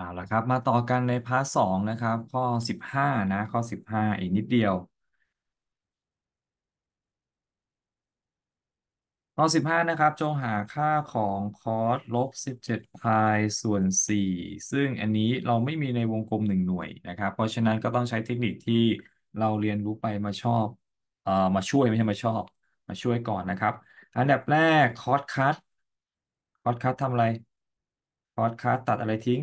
เอาละครับมาต่อกันในพาร์ทสองนะครับข้อสิบห้านะข้อสิบห้าอีกนิดเดียว ข้อสิบห้านะครับจงหาค่าของคอสลบสิบเจ็ดพายส่วนสี่ซึ่งอันนี้เราไม่มีในวงกลมหนึ่งหน่วยนะครับเพราะฉะนั้นก็ต้องใช้เทคนิคที่เราเรียนรู้ไปมาชอบเอ่อมาช่วยไม่ใช่มาชอบมาช่วยก่อนนะครับอันดับแรกคอสคัทคอสคัททำอะไรคอสคัทตัดอะไรทิ้ง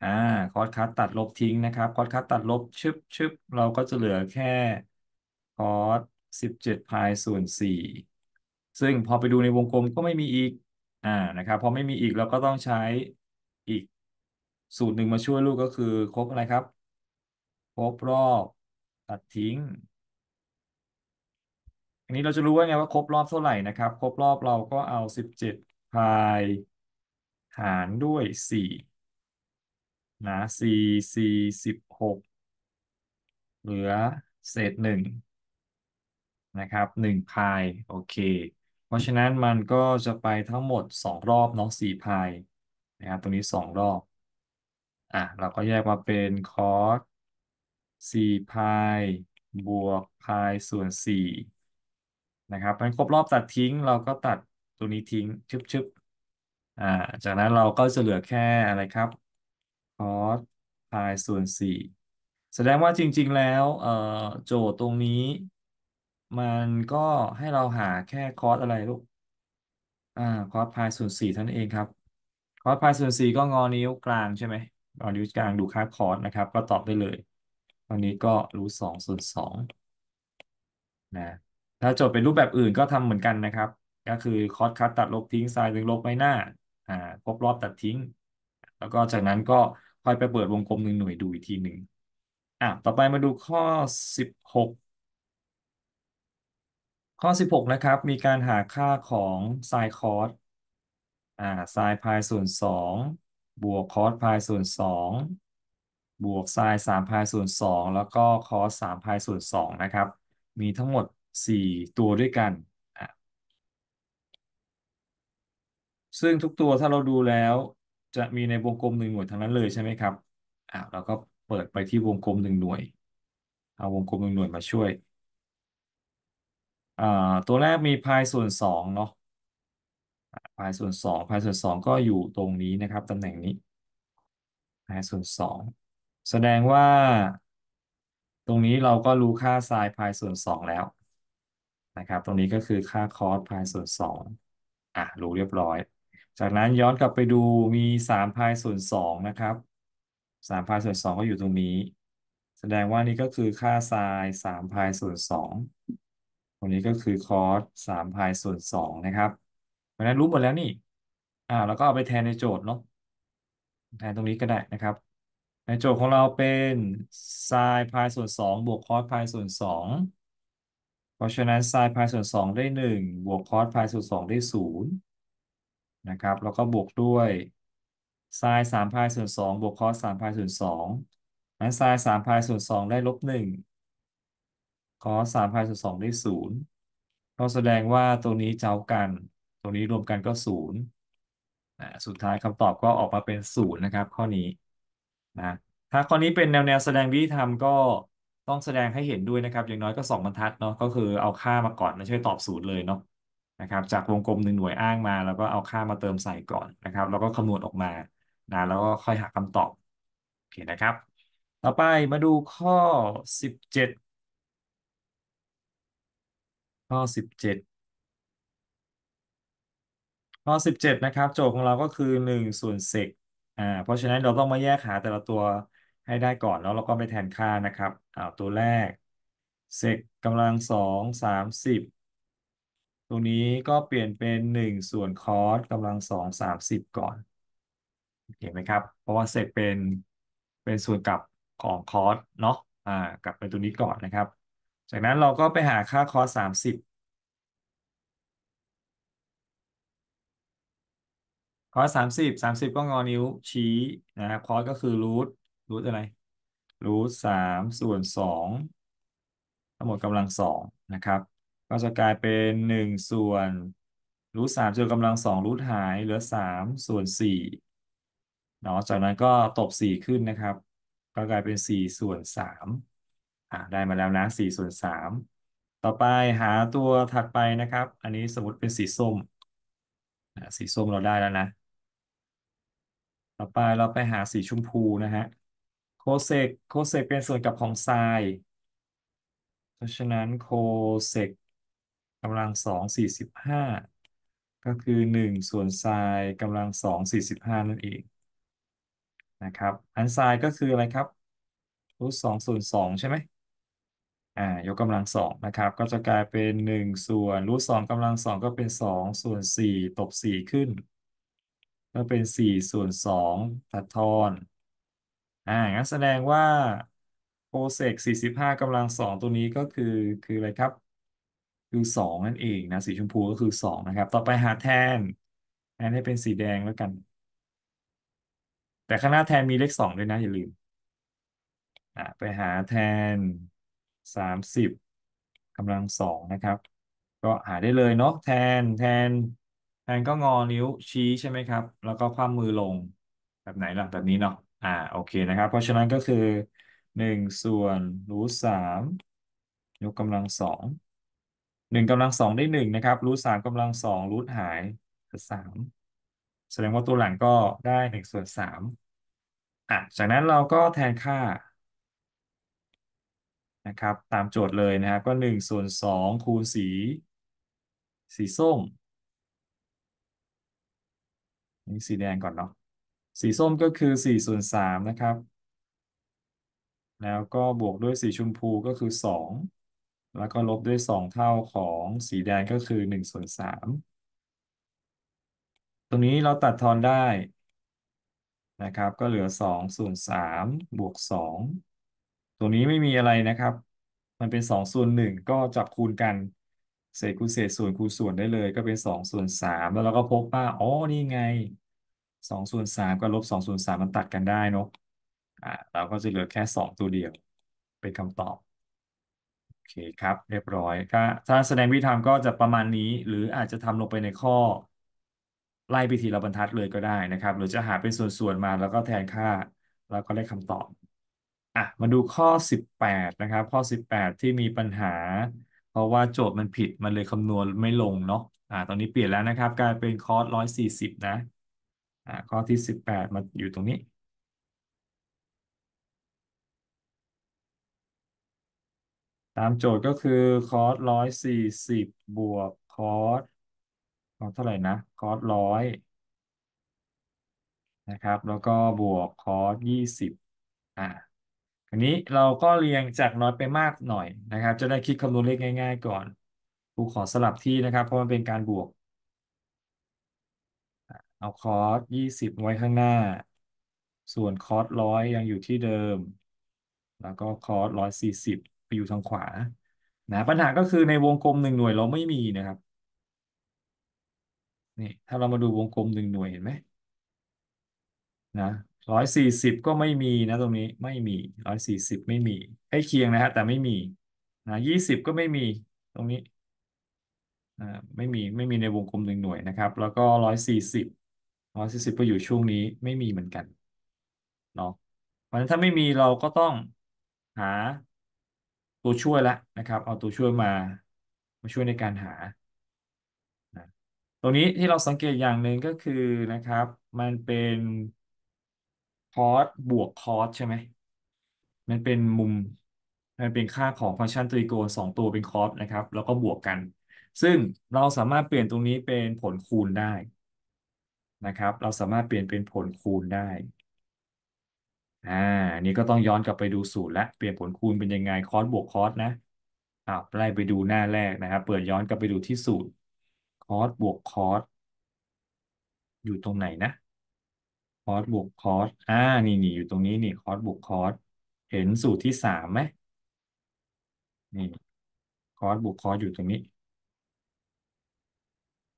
อ่า คอสคัดตัดลบทิ้งนะครับ คอสคัดตัดลบชึบชึบเราก็จะเหลือแค่คอสสิบเจ็ดพายส่วนสี่ ซึ่งพอไปดูในวงกลมก็ไม่มีอีก อ่า นะครับ พอไม่มีอีกเราก็ต้องใช้อีกสูตรหนึ่งมาช่วยลูกก็คือครบอะไรครับครบรอบ ตัดทิ้ง อันนี้เราจะรู้ว่าไงว่าครบรอบเท่าไหร่นะครับ ครบรอบเราก็เอาสิบเจ็ดพายหารด้วยสี่นะสี่สี่สิบหกเหลือเศษหนึ่งนะครับหนึ่งพายโอเค เพราะฉะนั้นมันก็จะไปทั้งหมดสองรอบเนาะสี่พายนะครับตรงนี้สองรอบอ่ะเราก็แยกมาเป็น คอสสี่พายบวกพายส่วนสี่นะครับมันครบรอบตัดทิ้งเราก็ตัดตัวนี้ทิ้ง ชึบชึบอ่าจากนั้นเราก็จะเหลือแค่อะไรครับ cos pi ส่วนสี่แสดงว่าจริง ๆแล้วโจทย์ตรงนี้มันก็ให้เราหาแค่ cos อะไรลูกอ่า cos pi ส่วนสี่ท่านนเองครับ cos pi ส่วนสี่ก็งอนิ้วกลางใช่ไหมงอนิ้วกลางดูค่า cos นะครับก็ตอบได้เลยตอนนี้ก็รู้สองส่วนสองนะถ้าโจทย์เป็นรูปแบบอื่นก็ทำเหมือนกันนะครับ ก็คือคอสคัดตัดลบทิ้งไซน์ึงลบไปหน้าอ่าครบรอบตัดทิ้ง แล้วก็จากนั้นก็คอยไปเปิดวงกลมหนึ่งหน่วยดูอีกทีหนึ่งอ่ะต่อไปมาดูข้อสิบหกข้อ 16 นะครับ มีการหาค่าของไซน์คอสอ่าไซน์พายส่วน 2 บวกคอสพายส่วน 2 บวกไซน์มพายส่วน 2 แล้วก็คอสสามพายส่วน2นะครับ มีทั้งหมด 4 ตัวด้วยกัน ซึ่งทุกตัวถ้าเราดูแล้วจะมีในวงกลมหนึ่งหน่วยทั้งนั้นเลยใช่ไหมครับ อ่าเราก็เปิดไปที่วงกลมหนึ่งหน่วย เอาวงกลมหนึ่งหน่วยมาช่วย อ่าตัวแรกมีพายส่วนสองเนาะพายส่วนสองพายส่วนสองก็อยู่ตรงนี้นะครับตำแหน่งนี้พายส่วนสองแสดงว่าตรงนี้เราก็รู้ค่าไซน์พายส่วนสองแล้วนะครับตรงนี้ก็คือค่าคอสพายส่วนสองอ่ะรู้เรียบร้อยจากนั้นย้อนกลับไปดูมีสามพายส่วนสองนะครับสามพายส่วนสองก็อยู่ตรงนี้ แสดงว่านี่ก็คือค่าไซน์สามพายส่วนสองตรงนี้ก็คือคอสสามพายส่วนสองนะครับเพราะนั้นรู้หมดแล้วนี่อ่า แล้วก็เอาไปแทนในโจทย์เนาะแทนตรงนี้ก็ได้นะครับ ในโจทย์ของเราเป็นไซน์พายส่วนสองบวกคอสพายส่วนสองเพราะฉะนั้นไซน์พายส่วนสองได้หนึ่งบวกคอสพายส่วนสองได้ศูนย์นะครับแล้วก็บวกด้วยไซน์สามพายส่วนสองบวกคอสสามพายส่วนสองนั้นไซน์สามพายส่วนสองได้ลบหนึ่งคอสสามพายส่วนสองได้ศูนย์ก็แสดงว่าตัวนี้เจ้ากันตัวนี้รวมกันก็ศูนย์สุดท้ายคำตอบก็ออกมาเป็นศูนย์นะครับข้อนี้นะถ้าข้อนี้เป็นแนวแนวแสดงวิธีทำก็ต้องแสดงให้เห็นด้วยนะครับ อย่างน้อยก็สองบรรทัดเนาะก็คือเอาค่ามาก่อนไม่ใช่ตอบศูนย์เลยเนาะนะครับจากวงกลมหนึ่งหน่วยอ้างมา แล้วก็เอาค่ามาเติมใส่ก่อนนะครับ แล้วก็คำนวณออกมานะแล้วก็ค่อยหาคำตอบโอเคนะครับ ต่อไปมาดูข้อ 17 ข้อสิบเจ็ดข้อสิบเจ็ดนะครับ โจทย์ของเราก็คือหนึ่งส่วนเซกอ่าเพราะฉะนั้นเราต้องมาแยกหา แต่ละตัวให้ได้ก่อนแล้วเราก็ไปแทนค่านะครับเอาตัวแรกเซกกำลังสองสามสิบตรงนี้ก็เปลี่ยนเป็น 1 ส่วนคอสกำลังสองสามสิบก่อนโอเคไหมครับ เพราะว่าเสร็จเป็นเป็นส่วนกลับของคอสเนาะอ่ากลับไปตรงนี้ก่อนนะครับ จากนั้นเราก็ไปหาค่าคอสสามสิบคอสสามสิบสามสิบก็งอนิ้วชี้นะครับคอสก็คือรูทรูทอะไรรูทสามส่วนสองทั้งหมดกำลังสองนะครับก็จะกลายเป็นหนึ่งส่วนรูทสามจนกำลังสองรูทหายเหลือสามส่วนสี่เนาะจากนั้นก็ตบสี่ขึ้นนะครับ ก็กลายเป็นสี่ส่วนสามอ่าได้มาแล้วนะสี่ส่วนสามต่อไปหาตัวถัดไปนะครับ อันนี้สมมติเป็นสีส้มสีส้มเราได้แล้วนะ ต่อไปเราไปหาสีชมพูนะฮะโคเซกโคเซกเป็นส่วนกับของทรายเพราะฉะนั้นโคเซกกำลังสองสี่สิบห้าก็คือหนึ่งส่วนไซน์กำลังสองสี่สิบห้านั่นเอง นะครับอันไซน์ก็คืออะไรครับรูทสองส่วนสองใช่ไหมอ่ายกกำลังสองนะครับ ก็จะกลายเป็นหนึ่งส่วนรูทสองกำลังสองก็เป็นสองส่วนสี่ตบสี่ขึ้นก็เป็นสี่ส่วนสองตัดทอนอ่างั้นแสดงว่าโคเซกสี่สิบห้ากำลังสองตัวนี้ก็คือคืออะไรครับคือสองนั่นเองนะสีชมพูก็คือสองนะครับ ต่อไปหาแทน แทนให้เป็นสีแดงแล้วกัน แต่ข้างหน้าแทนมีเลขสองด้วยนะ อย่าลืมอ่ไปหาแทนสามสิบกำลังสองนะครับ ก็หาได้เลยเนาะแทนแทน แทนก็งอนิ้วชี้ใช่ไหมครับ แล้วก็คว่ำมือลงแบบไหนล่ะ แบบนี้เนาะอ่าโอเคนะครับ เพราะฉะนั้นก็คือหนึ่งส่วนรูทสามยกกำลังสองหนึ่งกำลังสองได้หนึ่งนะครับรูทสามกำลังสองรูทหายสามแสดงว่าตัวหลังก็ได้หนึ่งส่วนสามอ่ะ จากนั้นเราก็แทนค่านะครับ ตามโจทย์เลยนะครับก็หนึ่งส่วนสองคูณสี สีส้มนี่สีแดงก่อนเนาะสีส้มก็คือสี่ส่วนสามนะครับ แล้วก็บวกด้วยสีชมพูก็คือสองแล้วก็ลบด้วย 2 เท่าของสีแดงก็คือ1ส่วน3ตรงนี้เราตัดทอนได้นะครับ ก็เหลือ2ส่วน3บวก2ตรงนี้ไม่มีอะไรนะครับ มันเป็น2ส่วน1ก็จับคูณกัน เศษคูณเศษส่วนคูณส่วนได้เลย ก็เป็น2ส่วน3แล้วเราก็พบว่าอ๋อนี่ไง2ส่วน3กับลบ2ส่วน3มันตัดกันได้เนาะอ่าเราก็จะเหลือแค่ 2 ตัวเดียวเป็นคำตอบเคครับ เรียบร้อยก็ถ้าแสดงวิธีทำก็จะประมาณนี้ หรืออาจจะทำลงไปในข้อ ไล่ไปทีละบรรทัดเลยก็ได้นะครับ หรือจะหาเป็นส่วนๆมาแล้วก็แทนค่า แล้วก็ได้คำตอบอ่ะมาดูข้อ18นะครับข้อ 18 ที่มีปัญหา เพราะว่าโจทย์มันผิดมันเลยคำนวณไม่ลงเนาะอ่าตอนนี้เปลี่ยนแล้วนะครับกลายเป็นคอร์สร้อยสี่สิบนะอ่าข้อที่ 18มาอยู่ตรงนี้ามโจทย์ก็คือ คอร์สร้อยสี่สิบบวกคอร์สอเท่าไหร่นะ คอร์สร้อยนะครับ แล้วก็บวกคอร์สยี่สิบอ่าทีนี้เราก็เรียงจากน้อยไปมากหน่อยนะครับ จะได้คิดคำนวณเลขง่ายๆก่อนครูขอสลับที่นะครับ เพราะมันเป็นการบวกเอาคอร์สยี่สิบไว้ข้างหน้า ส่วนคอร์สร้อยยังอยู่ที่เดิม แล้วก็คอร์สร้อยสี่สิบไปอยู่ทางขวา นะ ปัญหาก็คือในวงกลมหนึ่งหน่วยเราไม่มีนะครับ นี่ ถ้าเรามาดูวงกลมหนึ่งหน่วยเห็นไหม นะ ร้อยสี่สิบก็ไม่มีนะตรงนี้ ไม่มีร้อยสี่สิบไม่มีใกล้เคียงนะฮะ แต่ไม่มี นะยี่สิบก็ไม่มี ตรงนี้อ่าไม่มี ไม่มีในวงกลมหนึ่งหน่วยนะครับ แล้วก็ร้อยสี่สิบ ร้อยสี่สิบก็อยู่ช่วงนี้ไม่มีเหมือนกัน เนาะ เพราะฉะนั้นถ้าไม่มีเราก็ต้องหาตัวช่วยละนะครับ เอาตัวช่วยมามาช่วยในการหา ตรงนี้ที่เราสังเกตอย่างหนึ่งก็คือนะครับ มันเป็นคอสบวกคอสใช่ไหมมันเป็นมุมมันเป็นค่าของฟังก์ชันตรีโกณสองตัวเป็นคอสนะครับแล้วก็บวกกัน ซึ่งเราสามารถเปลี่ยนตรงนี้เป็นผลคูณได้นะครับ เราสามารถเปลี่ยนเป็นผลคูณได้อ่า นี่ก็ต้องย้อนกลับไปดูสูตรและเปลี่ยนผลคูณเป็นยังไงคอสบวกคอสนะ อ่าไล่ไปดูหน้าแรกนะครับ เปิดย้อนกลับไปดูที่สูตรคอสบวกคอสอยู่ตรงไหนนะคอสบวกคอสอ่า นี่นี่อยู่ตรงนี้นี่คอสบวกคอสเห็นสูตรที่สามไหมนี่คอสบวกคอสอยู่ตรงนี้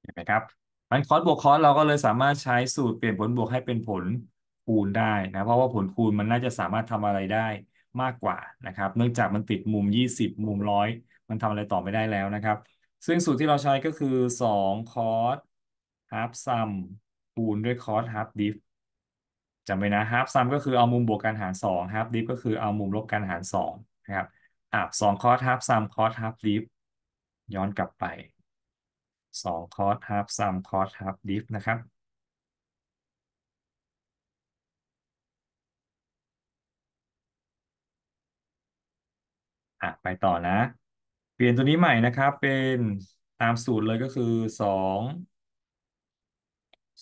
เห็นไหมครับมันคอสบวกคอสเราก็เลยสามารถใช้สูตรเปลี่ยนผลบวกให้เป็นผลคูณได้นะเพราะว่าผลคูณมันน่าจะสามารถทำอะไรได้มากกว่านะครับ เนื่องจากมันติดมุม 20 มุมร้อยมันทำอะไรต่อไม่ได้แล้วนะครับ ซึ่งสูตรที่เราใช้ก็คือ2คอส half sum คูณด้วยคอส half diff จำไว้นะ half sum ก็คือเอามุมบวกกันหาร 2 half diff ก็คือเอามุมลบกันหาร 2 นะครับอ่ะสองคอส half sum คอส half diff ย้อนกลับไป2คอส half sum คอส half diff นะครับอ่ะไปต่อนะ เปลี่ยนตัวนี้ใหม่นะครับเป็นตามสูตรเลยก็คือสอง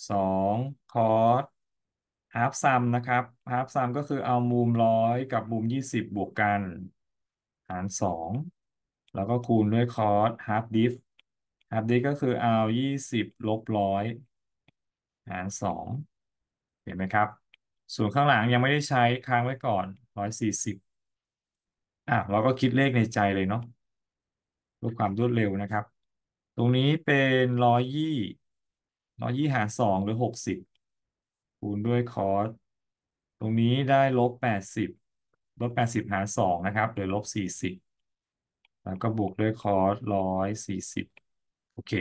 สองคอสฮาฟซัมนะครับฮาฟซัมก็คือเอามุมร้อยกับมุมยี่สิบบวกกัน หารสองแล้วก็คูณด้วยคอสฮาฟดิฟฮาฟดิฟก็คือเอายี่สิบลบร้อยหารสองเห็นไหมครับ ส่วนข้างหลังยังไม่ได้ใช้ค้างไว้ก่อนร้อยสี่สิบอ่ะเราก็คิดเลขในใจเลยเนาะด้วยความรวดเร็วนะครับ ตรงนี้เป็นร้อยยี่ร้อยยี่หารสองหรือหกสิบคูณด้วยคอสตรงนี้ได้ลบแปดสิบลบแปดสิบหารสองนะครับโหยือลบสี่สิบแล้วก็บวกด้วยคอสร้อยสี่สิบโอเค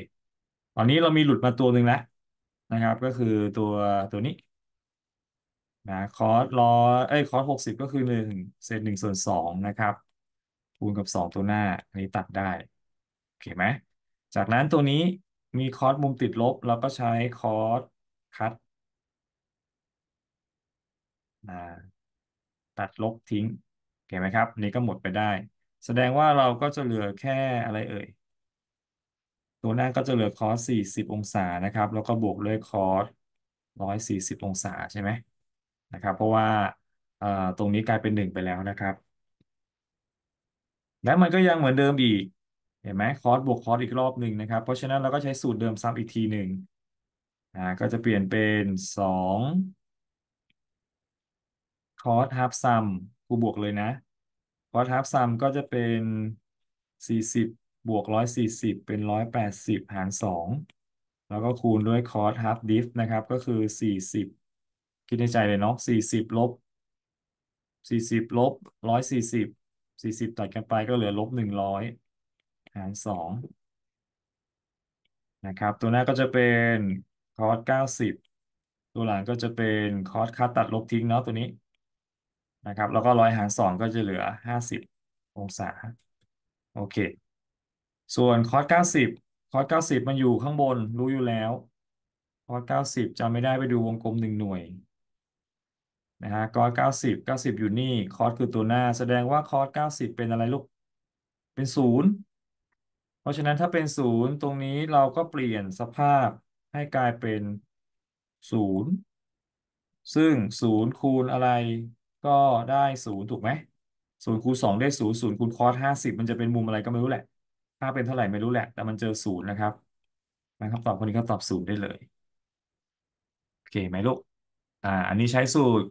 ตอนนี้เรามีหลุดมาตัวหนึ่งแล้วนะครับ ก็คือตัวตัวนี้นะคอสร้อยเอ้ยคอสหกสิบก็คือหนึ่งเศษหนึ่งส่วนสองนะครับคูณกับสองตัวหน้าอันนี้ตัดได้โอเคไหมจากนั้นตัวนี้มีคอสมุมติดลบเราก็ใช้คอสคัดนะตัดลบทิ้งโอเคไหมครับนี้ก็หมดไปได้ แสดงว่าเราก็จะเหลือแค่อะไรเอ่ยตัวหน้าก็จะเหลือคอสสี่สิบองศานะครับ แล้วก็บวกด้วยคอสร้อยสี่สิบองศาใช่ไหมนะครับเพราะว่าตรงนี้กลายเป็นหนึ่งไปแล้วนะครับ และมันก็ยังเหมือนเดิมอีก เห็นไหมคอสบวกคอสอีกรอบหนึ่งนะครับ เพราะฉะนั้นเราก็ใช้สูตรเดิมซ้ำอีกทีหนึ่งก็จะเปลี่ยนเป็นสองคอสฮับซัมคูบวกเลยนะคอสฮับซัมก็จะเป็นสี่สิบบวกร้อยสี่สิบเป็นร้อยแปดสิบหารสองแล้วก็คูณด้วยคอสฮับดิฟนะครับ ก็คือสี่สิบคิดในใจเลยเนาะสี่สิบลบสี่สิบลบร้อยสี่สิบสี่สิบตัดกันไปก็เหลือลบหนึ่งร้อยหารสองนะครับตัวหน้าก็จะเป็นคอสเก้าสิบตัวหลังก็จะเป็นคอสค่าตัดลบทิ้งเนาะตัวนี้นะครับแล้วก็ร้อยหารสองก็จะเหลือห้าสิบองศา โอเค ส่วนคอสเก้าสิบคอสเก้าสิบมันอยู่ข้างบนรู้อยู่แล้วคอสเก้าสิบจำไม่ได้ไปดูวงกลมหนึ่งหน่วยนะฮะคอร์สเก้าสิบเก้าสิบอยู่นี่คอร์สคือตัวหน้าแสดงว่าคอร์สเก้าสิบเป็นอะไรลูกเป็นศูนย์เพราะฉะนั้นถ้าเป็นศูนย์ตรงนี้เราก็เปลี่ยนสภาพให้กลายเป็นศูนย์ซึ่งศูนย์คูณอะไรก็ได้ศูนย์ถูกไหมศูนย์คูณสองได้ศูนย์ศูนย์คูณคอร์สห้าสิบมันจะเป็นมุมอะไรก็ไม่รู้แหละถ้าเป็นเท่าไหร่ไม่รู้แหละแต่มันเจอศูนย์นะครับนะครับตอบคนนี้ก็ตอบศูนย์ได้เลยโอเคไหมลูกอ่าอันนี้ใช้สูตร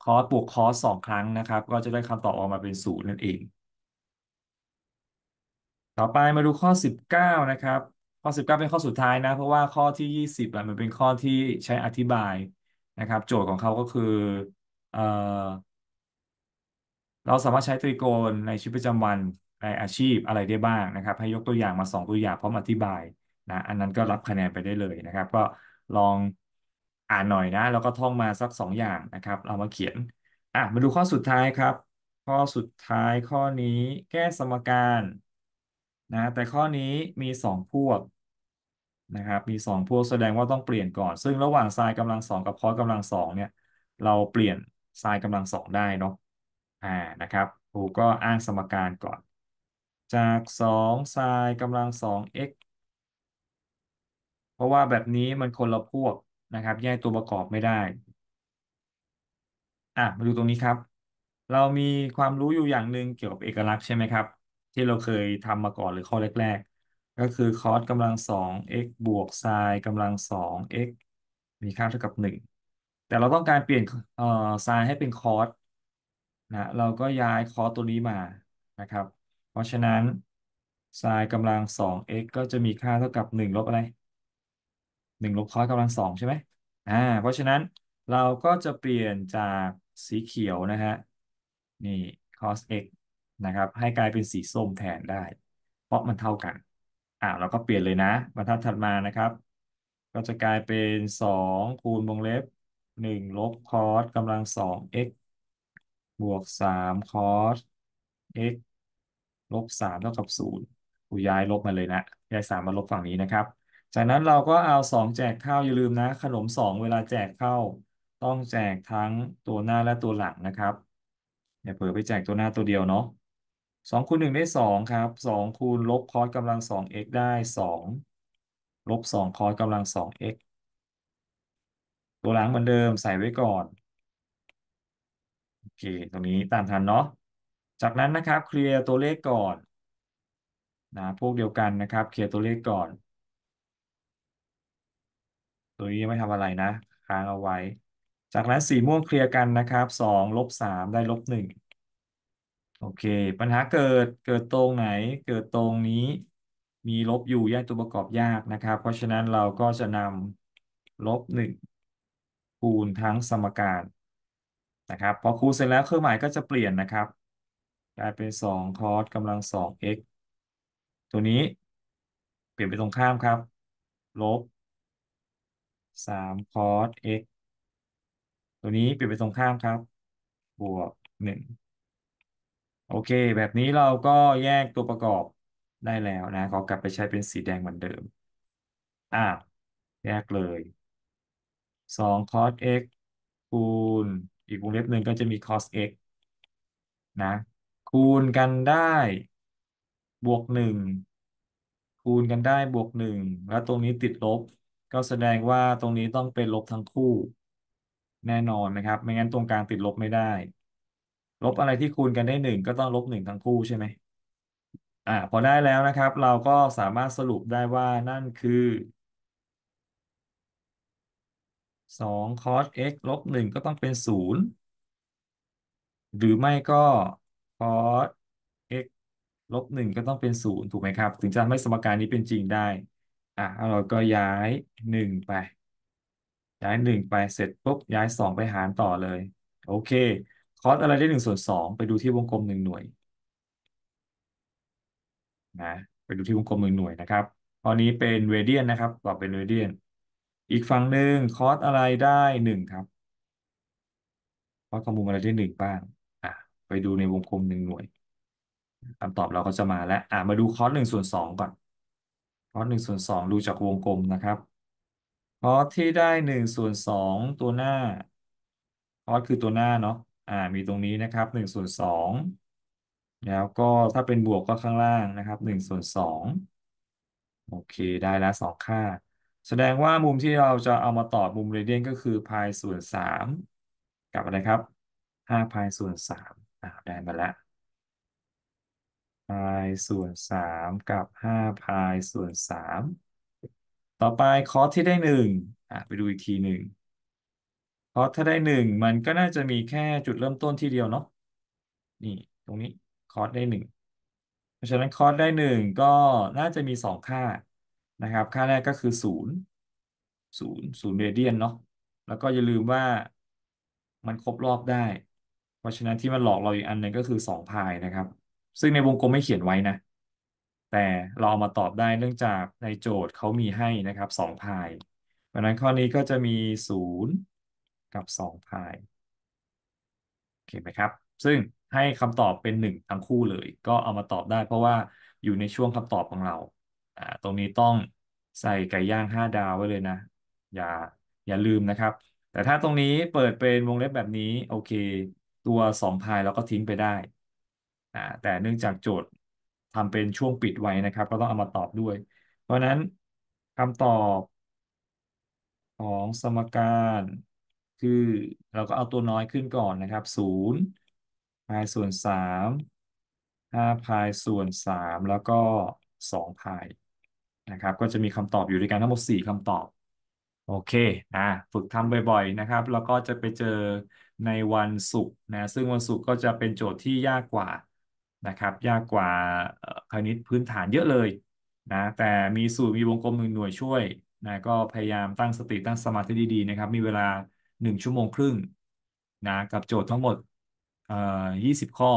คอสบวกคอสสองครั้งนะครับ ก็จะได้คำตอบออกมาเป็นศูนย์นั่นเอง ต่อไปมาดู ข้อ19นะครับ ข้อ19 เป็น ข้อ สุดท้ายนะ เพราะว่า ข้อที่ 20อ่ะมันเป็น ข้อที่ใช้อธิบาย นะครับ โจทย์ของเขาก็คือ เออเราสามารถใช้ตรีโกณในชีวิตประจำวัน ในอาชีพอะไรได้บ้างนะครับ ให้ยกตัวอย่างมา 2 ตัวอย่างพร้อมอธิบายนะ อันนั้นก็รับคะแนนไปได้เลยนะครับ ก็ลองอ่านหน่อยนะแล้วก็ท่องมาสักสองอย่างนะครับเรามาเขียนอ่ะมาดูข้อสุดท้ายครับ ข้อสุดท้ายข้อนี้แก้สมการนะแต่ข้อนี้มีสองพวกนะครับมีสองพวกแสดงว่าต้องเปลี่ยนก่อนซึ่งระหว่างทรายกำลังสองกับคอสกำลังสองเนี่ยเราเปลี่ยนทรายกำลังสองได้เนาะอ่านะครับครูก็อ้างสมการก่อน จากสองทรายกำลังสอง x เพราะว่าแบบนี้มันคนละพวกนะครับแยกตัวประกอบไม่ได้ อ่ะมาดูตรงนี้ครับ เรามีความรู้อยู่อย่างหนึ่งเกี่ยวกับเอกลักษณ์ใช่ไหมครับที่เราเคยทำมาก่อนหรือข้อแรกๆ ก็คือคอสกำลังสอง x บวกไซน์กำลังสอง x มีค่าเท่ากับหนึ่งแต่เราต้องการเปลี่ยนเอ่อไซน์ให้เป็นคอสนะเราก็ย้ายคอสตัวนี้มานะครับเพราะฉะนั้นไซน์กำลังสอง x ก็จะมีค่าเท่ากับหนึ่งลบอะไรหนึ่งลบคอสกำลังสองใช่ไหมอ่า เพราะฉะนั้นเราก็จะเปลี่ยนจากสีเขียวนะฮะ นี่ cos x นะครับ ให้กลายเป็นสีส้มแทนได้ เพราะมันเท่ากัน อ่า เราก็เปลี่ยนเลยนะบรรทัดถัดมานะครับ ก็จะกลายเป็นสองคูณวงเล็บหนึ่งลบคอสกำลังสอง x บวกสามคอส x ลบสามเท่ากับศูนย์ย้ายลบมาเลยนะ ย้ายสามมาลบฝั่งนี้นะครับจากนั้นเราก็เอาสองแจกข้าวอย่าลืมนะ ขนมสองเวลาแจกข้าวต้องแจกทั้งตัวหน้าและตัวหลังนะครับอย่าเผลอไปแจกตัวหน้าตัวเดียวเนาะสองคูณหนึ่งได้สองครับสองคูณลบคอสกำลังสอง x ได้สองลบสองคอสกำลังสอง x ตัวหลังเหมือนเดิมใส่ไว้ก่อนโอเคตรงนี้ตามทันเนาะจากนั้นนะครับเคลียร์ตัวเลขก่อนนะพวกเดียวกันนะครับเคลียร์ตัวเลขก่อนตัวนี้ยังไม่ทำอะไรนะ ค้างเอาไว้ จากนั้นสีม่วงเคลียร์กันนะครับสองลบสามได้ลบหนึ่งโอเคปัญหาเกิดเกิดตรงไหน เกิดตรงนี้มีลบอยู่แยกตัวประกอบยากนะครับ เพราะฉะนั้นเราก็จะนำลบหนึ่งคูณทั้งสมการนะครับ พอคูณเสร็จแล้วเครื่องหมายก็จะเปลี่ยนนะครับกลายเป็น2คอสกำลัง2 x ตัวนี้เปลี่ยนไปตรงข้ามครับ ลบสามคอสเตัวนี้เปลี่ยนไปตรงข้ามครับ บวกหนึ่งโอเค แบบนี้เราก็แยกตัวประกอบได้แล้วนะ ขอกลับไปใช้เป็นสีแดงเหมือนเดิม อ่าแยกเลยสอง cos x คูณอีกวงเล็บหนึ่งก็จะมี cos x นะ คูณกันได้ บวกหนึ่งคูณกันได้บวกหนึ่งแล้วตรงนี้ติดลบก็แสดงว่าตรงนี้ต้องเป็นลบทั้งคู่แน่นอนนะครับไม่งั้นตรงกลางติดลบไม่ได้ ลบอะไรที่คูณกันได้หนึ่งก็ต้องลบหนึ่งทั้งคู่ใช่ไหมอ่าพอได้แล้วนะครับเราก็สามารถสรุปได้ว่านั่นคือสอง cos x ลบหนึ่งก็ต้องเป็นศูนย์หรือไม่ก็ cos x ลบหนึ่งก็ต้องเป็นศูนย์ถูกไหมครับถึงจะทำให้สมการนี้เป็นจริงได้อ่ะเราก็ย้ายหนึ่งไป ย้ายหนึ่งไปเสร็จปุ๊บย้ายสองไปหารต่อเลย โอเคคอสอะไรได้หนึ่งส่วนสองไปดูที่วงกลมหนึ่งหน่วยนะไปดูที่วงกลมหนึ่งหน่วยนะครับตอนนี้เป็นเรเดียนนะครับตอบเป็นเรเดียนอีกฝั่งหนึ่งคอสอะไรได้หนึ่งครับคอสขอมูลอะไรได้หนึ่งบ้างอ่ะไปดูในวงกลมหนึ่งหน่วยคำตอบเราก็จะมาแล้วอ่ะมาดูคอสหนึ่งส่วนสองก่อนคอสหนึ่งส่วนสองดูจากวงกลมนะครับคอสที่ได้หนึ่งส่วนสองตัวหน้าคอสคือตัวหน้าเนาะอ่ามีตรงนี้นะครับหนึ่งส่วนสองแล้วก็ถ้าเป็นบวกก็ข้างล่างนะครับหนึ่งส่วนสองโอเคได้แล้วสองค่า แสดงว่ามุมที่เราจะเอามาตอบมุมเรเดียนก็คือพายส่วนสามกับอะไรครับห้าพายส่วนสามอ่าได้มาแล้วายส่วนสามกับห้าพายส่วนสาม ต่อไปคอสที่ได้หนึ่งอ่ะไปดูอีกทีหนึ่งคอสถ้าได้หนึ่งมันก็น่าจะมีแค่จุดเริ่มต้นที่เดียวเนาะ นี่ตรงนี้คอสได้หนึ่ง เพราะฉะนั้นคอสได้หนึ่งก็น่าจะมีสองค่านะครับ ค่าแรกก็คือศูนย์ศูนย์ศูนย์เรเดียนเนาะ แล้วก็อย่าลืมว่ามันครบรอบได้ เพราะฉะนั้นที่มันหลอกเราอีกอันหนึ่งก็คือสองพายนะครับซึ่งในวงกลมไม่เขียนไว้นะ แต่เราเอามาตอบได้ เนื่องจากในโจทย์เขามีให้นะครับสองพายเพราะนั้นข้อนี้ก็จะมีศูนย์กับสองพายโอเคไหมครับ ซึ่งให้คำตอบเป็นหนึ่งทั้งคู่เลย ก็เอามาตอบได้เพราะว่าอยู่ในช่วงคำตอบของเราาตรงนี้ต้องใส่ไก่ย่างห้าดาวไว้เลยนะ อย่าอย่าลืมนะครับ แต่ถ้าตรงนี้เปิดเป็นวงเล็บแบบนี้โอเค ตัวสองพายเราก็ทิ้งไปได้อ่าแต่เนื่องจากโจทย์ทำเป็นช่วงปิดไว้นะครับ ก็ต้องเอามาตอบด้วย เพราะนั้นคำตอบของสมการคือเราก็เอาตัวน้อยขึ้นก่อนนะครับ0พายส่วน3 5พายส่วน3แล้วก็2พายนะครับก็จะมีคำตอบอยู่ด้วยกันทั้งหมด4คำตอบโอเคอ่าฝึกทำบ่อย ๆนะครับแล้วก็จะไปเจอในวันศุกร์นะซึ่งวันศุกร์ก็จะเป็นโจทย์ที่ยากกว่านะครับ ยากกว่าคณิตพื้นฐานเยอะเลยนะแต่มีสูตร มีวงกลมหนึ่งหน่วยช่วยนะก็พยายามตั้งสติตั้งสมาธิดีๆนะครับ มีเวลา 1 ชั่วโมงครึ่งนะกับโจทย์ทั้งหมดเอ่อ20 ข้อ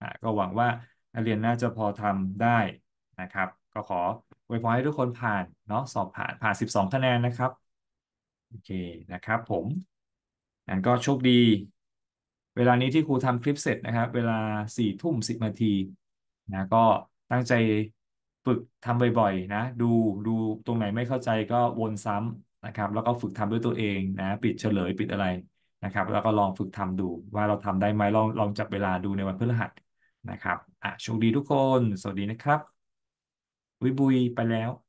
นะก็หวังว่าเรียนน่าจะพอทำได้นะครับ ก็ขอไว้พรให้ทุกคนผ่านเนาะสอบผ่านผ่าน12คะแนนนะครับ โอเค นะครับผมอันก็โชคดีเวลานี้ที่ครูทำคลิปเสร็จนะครับเวลาสี่ทุ่มสิบนาทีนะก็ตั้งใจฝึกทำบ่อยๆนะ ดูดูตรงไหนไม่เข้าใจก็วนซ้ำนะครับ แล้วก็ฝึกทำด้วยตัวเองนะ ปิดเฉลยปิดอะไรนะครับ แล้วก็ลองฝึกทำดู ว่าเราทำได้ไหมลองลองจับเวลาดูในวันพฤหัสนะครับอ่ะโชคดีทุกคน สวัสดีนะครับ วิบุยไปแล้ว